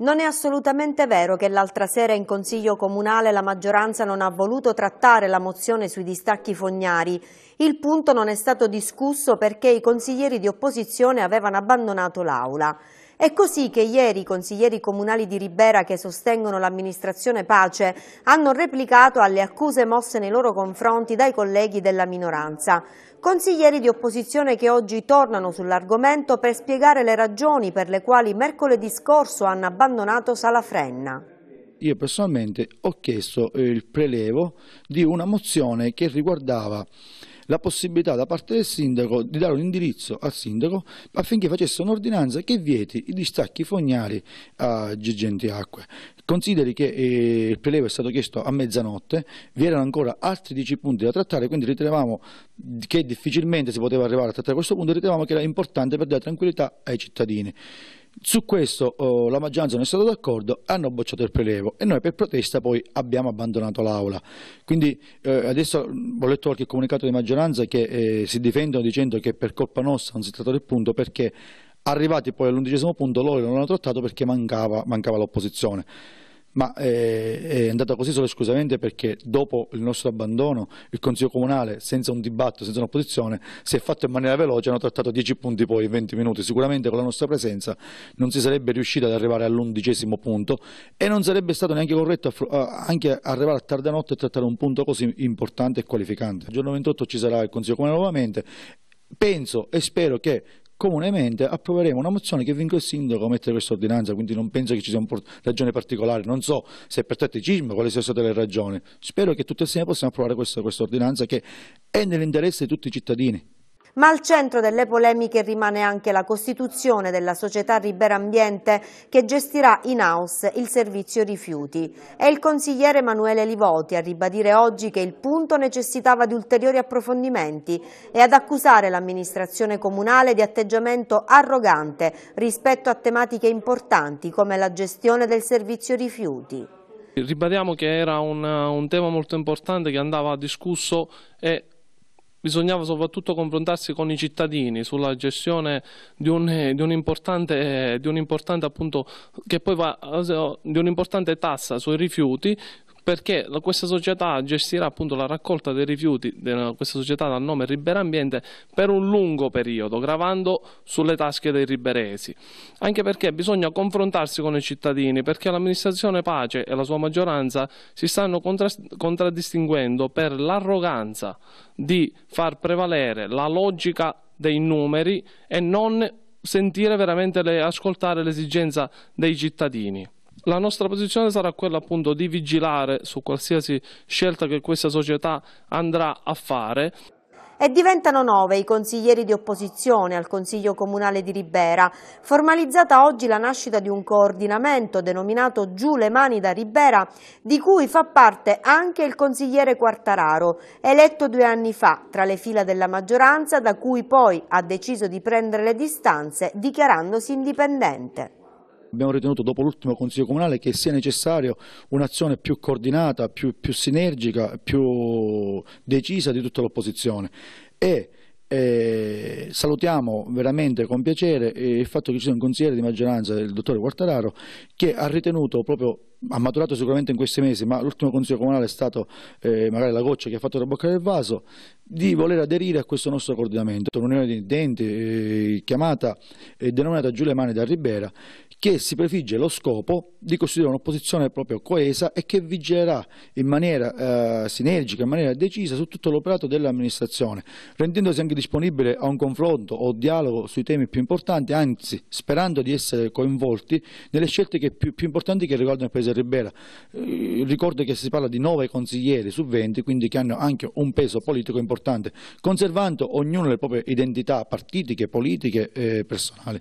Non è assolutamente vero che l'altra sera in Consiglio Comunale la maggioranza non ha voluto trattare la mozione sui distacchi fognari. Il punto non è stato discusso perché i consiglieri di opposizione avevano abbandonato l'aula. È così che ieri i consiglieri comunali di Ribera che sostengono l'amministrazione Pace hanno replicato alle accuse mosse nei loro confronti dai colleghi della minoranza. Consiglieri di opposizione che oggi tornano sull'argomento per spiegare le ragioni per le quali mercoledì scorso hanno abbandonato Sala Frenna. io personalmente ho chiesto eh, il prelevo di una mozione che riguardava la possibilità da parte del sindaco di dare un indirizzo al sindaco affinché facesse un'ordinanza che vieti i distacchi fognari a Girgenti Acque. Consideri che eh, il prelevo è stato chiesto a mezzanotte, vi erano ancora altri 10 punti da trattare, quindi ritenevamo che difficilmente si poteva arrivare a trattare questo punto, ritenevamo che era importante per dare tranquillità ai cittadini. Su questo oh, la maggioranza non è stata d'accordo, hanno bocciato il prelevo e noi per protesta poi abbiamo abbandonato l'Aula. Quindi eh, adesso ho letto qualche comunicato di maggioranza che eh, si difendono dicendo che per colpa nostra non si è trattato il punto perché arrivati poi all'undicesimo punto loro non hanno trattato perché mancava, mancava l'opposizione ma eh, è andata così solo esclusivamente perché dopo il nostro abbandono il Consiglio Comunale senza un dibattito, senza un'opposizione si è fatto in maniera veloce, hanno trattato 10 punti poi in 20 minuti, sicuramente con la nostra presenza non si sarebbe riusciti ad arrivare all'undicesimo punto e non sarebbe stato neanche corretto anche arrivare a tarda notte e trattare un punto così importante e qualificante. Il giorno 28 ci sarà il Consiglio Comunale nuovamente penso e spero che comunemente approveremo una mozione che vinca il sindaco a mettere questa ordinanza, quindi non penso che ci sia una ragione particolare, non so se per tatticismo quali siano state le ragioni, spero che tutti assieme possiamo approvare questa, questa ordinanza che è nell'interesse di tutti i cittadini. Ma al centro delle polemiche rimane anche la costituzione della società Ribera Ambiente che gestirà in house il servizio rifiuti. È il consigliere Emanuele Livoti a ribadire oggi che il punto necessitava di ulteriori approfondimenti e ad accusare l'amministrazione comunale di atteggiamento arrogante rispetto a tematiche importanti come la gestione del servizio rifiuti. Ribadiamo che era un, un tema molto importante che andava discusso e bisognava soprattutto confrontarsi con i cittadini sulla gestione di un, di un, importante, di un importante appunto, che poi va, eh, di un'importante tassa sui rifiuti perché questa società gestirà appunto la raccolta dei rifiuti, questa società dal nome Ribera Ambiente, per un lungo periodo, gravando sulle tasche dei riberesi. Anche perché bisogna confrontarsi con i cittadini, perché l'amministrazione Pace e la sua maggioranza si stanno contraddistinguendo per l'arroganza di far prevalere la logica dei numeri e non sentire veramente le, ascoltare l'esigenza dei cittadini. La nostra posizione sarà quella appunto di vigilare su qualsiasi scelta che questa società andrà a fare. E diventano nove i consiglieri di opposizione al Consiglio Comunale di Ribera. Formalizzata oggi la nascita di un coordinamento denominato Giù le mani da Ribera, di cui fa parte anche il consigliere Quartararo, eletto due anni fa tra le fila della maggioranza, da cui poi ha deciso di prendere le distanze dichiarandosi indipendente. Abbiamo ritenuto dopo l'ultimo Consiglio Comunale che sia necessaria un'azione più coordinata, più, più, sinergica, più decisa di tutta l'opposizione e eh, salutiamo veramente con piacere il fatto che ci sia un consigliere di maggioranza, il dottore Quartararo, che ha ritenuto proprio ha maturato sicuramente in questi mesi, ma l'ultimo consiglio comunale è stato eh, magari la goccia che ha fatto traboccare il vaso, di voler aderire a questo nostro coordinamento, un'unione di intenti eh, chiamata e eh, denominata Giulia Mani da Ribera, che si prefigge lo scopo di costituire un'opposizione proprio coesa e che vigilerà in maniera eh, sinergica, in maniera decisa su tutto l'operato dell'amministrazione, rendendosi anche disponibile a un confronto o dialogo sui temi più importanti, anzi sperando di essere coinvolti nelle scelte più, più importanti che riguardano il Paese Ribera, eh, ricordo che si parla di 9 consiglieri su 20, quindi che hanno anche un peso politico importante, conservando ognuno le proprie identità partitiche, politiche e personali.